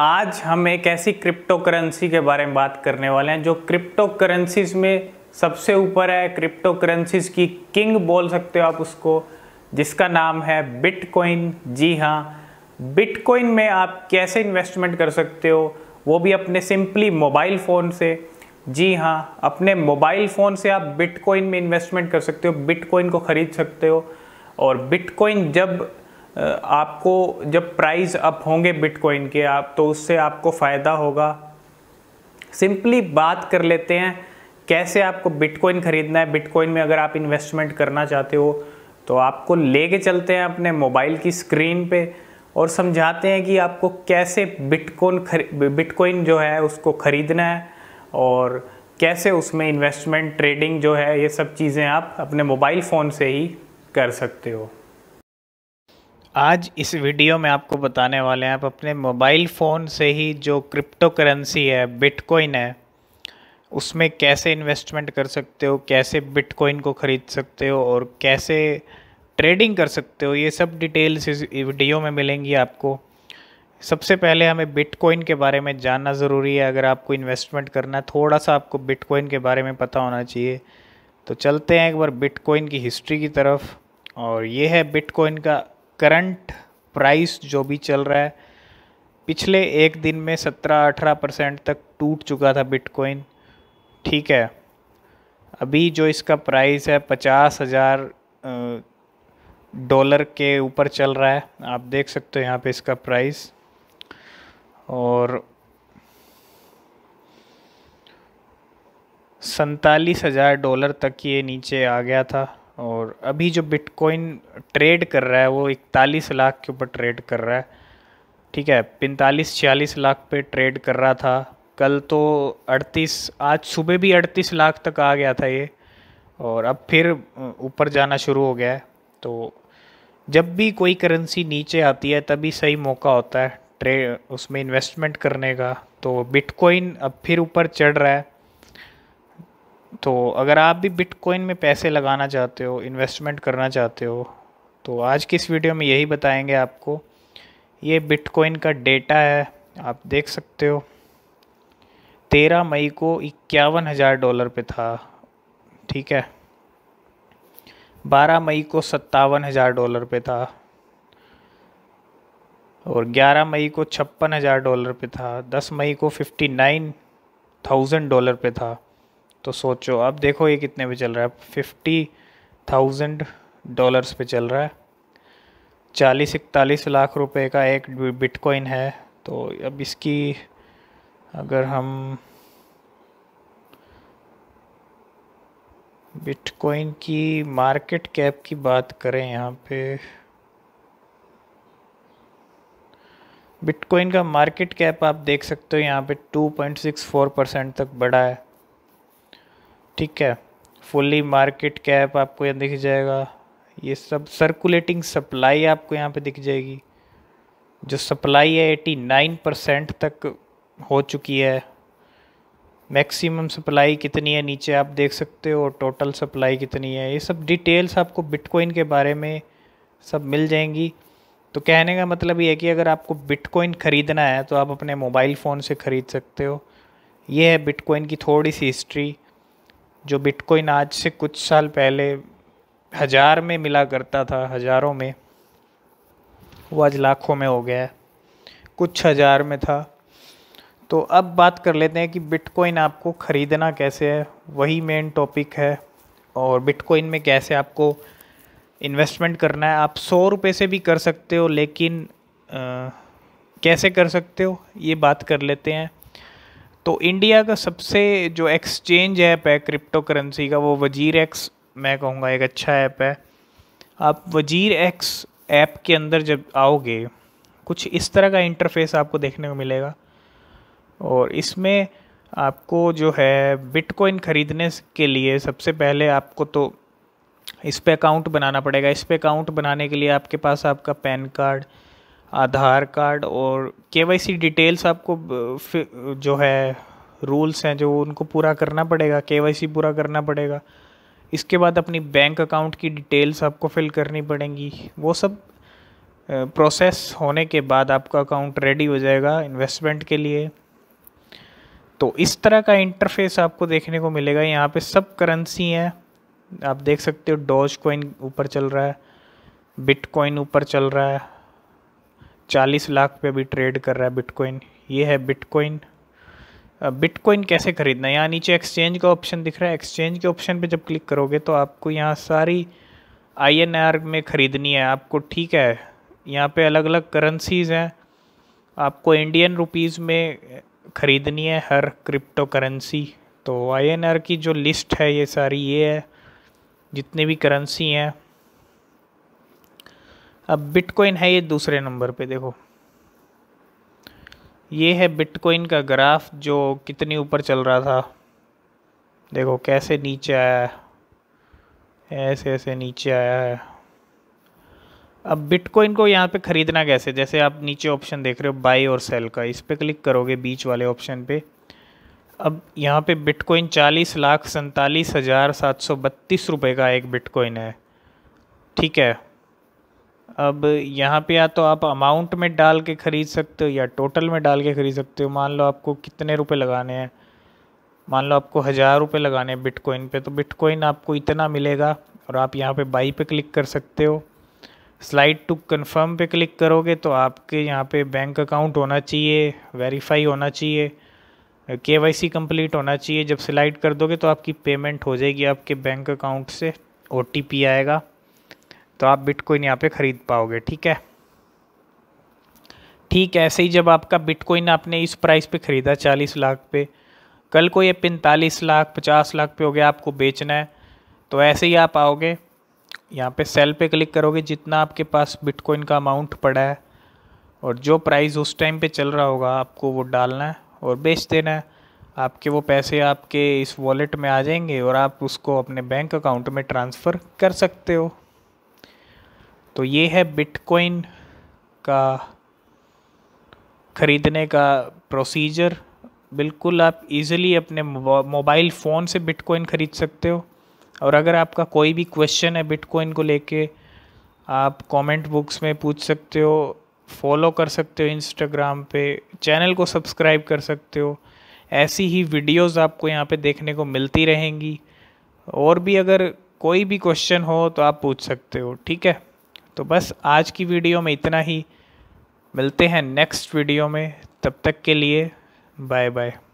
आज हम एक ऐसी क्रिप्टो करेंसी के बारे में बात करने वाले हैं जो क्रिप्टो करेंसीज में सबसे ऊपर है क्रिप्टो करेंसीज की किंग बोल सकते हो आप उसको जिसका नाम है बिटकॉइन जी हाँ बिटकॉइन में आप कैसे इन्वेस्टमेंट कर सकते हो वो भी अपने सिंपली मोबाइल फ़ोन से जी हाँ अपने मोबाइल फ़ोन से आप बिटकॉइन में इन्वेस्टमेंट कर सकते हो बिटकॉइन को ख़रीद सकते हो और बिटकॉइन जब आपको जब प्राइस अप होंगे बिटकॉइन के आप तो उससे आपको फ़ायदा होगा सिंपली बात कर लेते हैं कैसे आपको बिटकॉइन ख़रीदना है बिटकॉइन में अगर आप इन्वेस्टमेंट करना चाहते हो तो आपको ले के चलते हैं अपने मोबाइल की स्क्रीन पे और समझाते हैं कि आपको कैसे बिटकॉइन बिटकॉइन जो है उसको ख़रीदना है और कैसे उसमें इन्वेस्टमेंट ट्रेडिंग जो है ये सब चीज़ें आप अपने मोबाइल फ़ोन से ही कर सकते हो आज इस वीडियो में आपको बताने वाले हैं आप अपने मोबाइल फ़ोन से ही जो क्रिप्टो करेंसी है बिटकॉइन है उसमें कैसे इन्वेस्टमेंट कर सकते हो कैसे बिटकॉइन को ख़रीद सकते हो और कैसे ट्रेडिंग कर सकते हो ये सब डिटेल्स इस वीडियो में मिलेंगी आपको सबसे पहले हमें बिटकॉइन के बारे में जानना ज़रूरी है अगर आपको इन्वेस्टमेंट करना है थोड़ा सा आपको बिटकॉइन के बारे में पता होना चाहिए तो चलते हैं एक बार बिटकॉइन की हिस्ट्री की तरफ और ये है बिटकॉइन का करंट प्राइस जो भी चल रहा है पिछले एक दिन में सत्रह अठारह परसेंट तक टूट चुका था बिटकॉइन ठीक है अभी जो इसका प्राइस है पचास हज़ार डॉलर के ऊपर चल रहा है आप देख सकते हो यहाँ पे इसका प्राइस और सैतालीस हज़ार डॉलर तक ये नीचे आ गया था और अभी जो बिटकॉइन ट्रेड कर रहा है वो इकतालीस लाख के ऊपर ट्रेड कर रहा है ठीक है पैंतालीस छियालीस लाख पे ट्रेड कर रहा था कल तो अड़तीस आज सुबह भी अड़तीस लाख तक आ गया था ये और अब फिर ऊपर जाना शुरू हो गया है तो जब भी कोई करेंसी नीचे आती है तभी सही मौका होता है ट्रे उसमें इन्वेस्टमेंट करने का तो बिटकॉइन अब फिर ऊपर चढ़ रहा है तो अगर आप भी बिटकॉइन में पैसे लगाना चाहते हो इन्वेस्टमेंट करना चाहते हो तो आज की इस वीडियो में यही बताएंगे आपको ये बिटकॉइन का डेटा है आप देख सकते हो तेरह मई को इक्यावन हज़ार डॉलर पे था ठीक है बारह मई को सत्तावन हज़ार डॉलर पे था और ग्यारह मई को छप्पन हज़ार डॉलर पे था दस मई को फिफ्टी नाइन थाउजेंड डॉलर पे था तो सोचो आप देखो ये कितने पे चल रहा है फिफ्टी थाउजेंड डॉलर्स पे चल रहा है चालीस इकतालीस लाख रुपए का एक बिटकॉइन है तो अब इसकी अगर हम बिटकॉइन की मार्केट कैप की बात करें यहाँ पे बिटकॉइन का मार्केट कैप आप देख सकते हो यहाँ पे 2.64 परसेंट तक बढ़ा है ठीक है फुल्ली मार्केट कैप आपको यहाँ दिख जाएगा ये सब सर्कुलेटिंग सप्लाई आपको यहाँ पे दिख जाएगी जो सप्लाई है एटी नाइन परसेंट तक हो चुकी है मैक्सिमम सप्लाई कितनी है नीचे आप देख सकते हो टोटल सप्लाई कितनी है ये सब डिटेल्स आपको बिटकॉइन के बारे में सब मिल जाएंगी तो कहने का मतलब ये है कि अगर आपको बिटकॉइन ख़रीदना है तो आप अपने मोबाइल फ़ोन से ख़रीद सकते हो ये है बिटकॉइन की थोड़ी सी हिस्ट्री जो बिटकॉइन आज से कुछ साल पहले हज़ार में मिला करता था हज़ारों में वो आज लाखों में हो गया है कुछ हज़ार में था तो अब बात कर लेते हैं कि बिटकॉइन आपको ख़रीदना कैसे है वही मेन टॉपिक है और बिटकॉइन में कैसे आपको इन्वेस्टमेंट करना है आप सौ रुपये से भी कर सकते हो लेकिन आ, कैसे कर सकते हो ये बात कर लेते हैं तो इंडिया का सबसे जो एक्सचेंज ऐप है क्रिप्टो करेंसी का वो वजीर एक्स मैं कहूँगा एक अच्छा ऐप है आप वजीर एक्स ऐप के अंदर जब आओगे कुछ इस तरह का इंटरफेस आपको देखने को मिलेगा और इसमें आपको जो है बिटकॉइन ख़रीदने के लिए सबसे पहले आपको तो इस पर अकाउंट बनाना पड़ेगा इस पर अकाउंट बनाने के लिए आपके पास आपका पैन कार्ड आधार कार्ड और के डिटेल्स आपको जो है रूल्स हैं जो उनको पूरा करना पड़ेगा के पूरा करना पड़ेगा इसके बाद अपनी बैंक अकाउंट की डिटेल्स आपको फिल करनी पड़ेंगी वो सब प्रोसेस होने के बाद आपका अकाउंट रेडी हो जाएगा इन्वेस्टमेंट के लिए तो इस तरह का इंटरफेस आपको देखने को मिलेगा यहाँ पे सब करेंसी हैं आप देख सकते हो डॉज कॉइन ऊपर चल रहा है बिटकॉइन ऊपर चल रहा है चालीस लाख पे भी ट्रेड कर रहा है बिटकॉइन ये है बिटकॉइन बिटकॉइन कैसे ख़रीदना है यहाँ नीचे एक्सचेंज का ऑप्शन दिख रहा है एक्सचेंज के ऑप्शन पे जब क्लिक करोगे तो आपको यहाँ सारी आईएनआर में ख़रीदनी है आपको ठीक है यहाँ पे अलग अलग करेंसीज हैं आपको इंडियन रुपीज़ में ख़रीदनी है हर क्रिप्टो करेंसी तो आई की जो लिस्ट है ये सारी ये है जितने भी करेंसी हैं अब बिटकॉइन है ये दूसरे नंबर पे देखो ये है बिटकॉइन का ग्राफ जो कितनी ऊपर चल रहा था देखो कैसे नीचे आया है ऐसे ऐसे नीचे आया है अब बिटकॉइन को यहाँ पे ख़रीदना कैसे जैसे आप नीचे ऑप्शन देख रहे हो बाई और सेल का इस पर क्लिक करोगे बीच वाले ऑप्शन पे अब यहाँ पे बिटकॉइन चालीस लाख सैंतालीस हज़ार सात सौ बत्तीस रुपये का एक बिटकॉइन है ठीक है अब यहाँ पे या तो आप अमाउंट में डाल के ख़रीद सकते हो या टोटल में डाल के ख़रीद सकते हो मान लो आपको कितने रुपए लगाने हैं मान लो आपको हज़ार रुपये लगाने हैं बिटकॉइन पे तो बिटकॉइन आपको इतना मिलेगा और आप यहाँ पे बाई पे क्लिक कर सकते हो स्लाइड टू कंफर्म पे क्लिक करोगे तो आपके यहाँ पे बैंक अकाउंट होना चाहिए वेरीफाई होना चाहिए के वाई सी होना चाहिए जब स्लाइड कर दोगे तो आपकी पेमेंट हो जाएगी आपके बैंक अकाउंट से ओ टी पी आएगा तो आप बिटकॉइन यहाँ पे ख़रीद पाओगे ठीक है ठीक ऐसे ही जब आपका बिटकॉइन आपने इस प्राइस पे ख़रीदा चालीस लाख पे कल को ये पैंतालीस लाख पचास लाख पे हो गया आपको बेचना है तो ऐसे ही आप आओगे यहाँ पे सेल पे क्लिक करोगे जितना आपके पास बिटकॉइन का अमाउंट पड़ा है और जो प्राइस उस टाइम पे चल रहा होगा आपको वो डालना है और बेच देना है आपके वो पैसे आपके इस वॉलेट में आ जाएंगे और आप उसको अपने बैंक अकाउंट में ट्रांसफ़र कर सकते हो तो ये है बिटकॉइन का ख़रीदने का प्रोसीजर बिल्कुल आप इजीली अपने मोबाइल फ़ोन से बिटकॉइन ख़रीद सकते हो और अगर आपका कोई भी क्वेश्चन है बिटकॉइन को लेके आप कमेंट बुक्स में पूछ सकते हो फॉलो कर सकते हो इंस्टाग्राम पे चैनल को सब्सक्राइब कर सकते हो ऐसी ही वीडियोस आपको यहाँ पे देखने को मिलती रहेंगी और भी अगर कोई भी क्वेश्चन हो तो आप पूछ सकते हो ठीक है तो बस आज की वीडियो में इतना ही मिलते हैं नेक्स्ट वीडियो में तब तक के लिए बाय बाय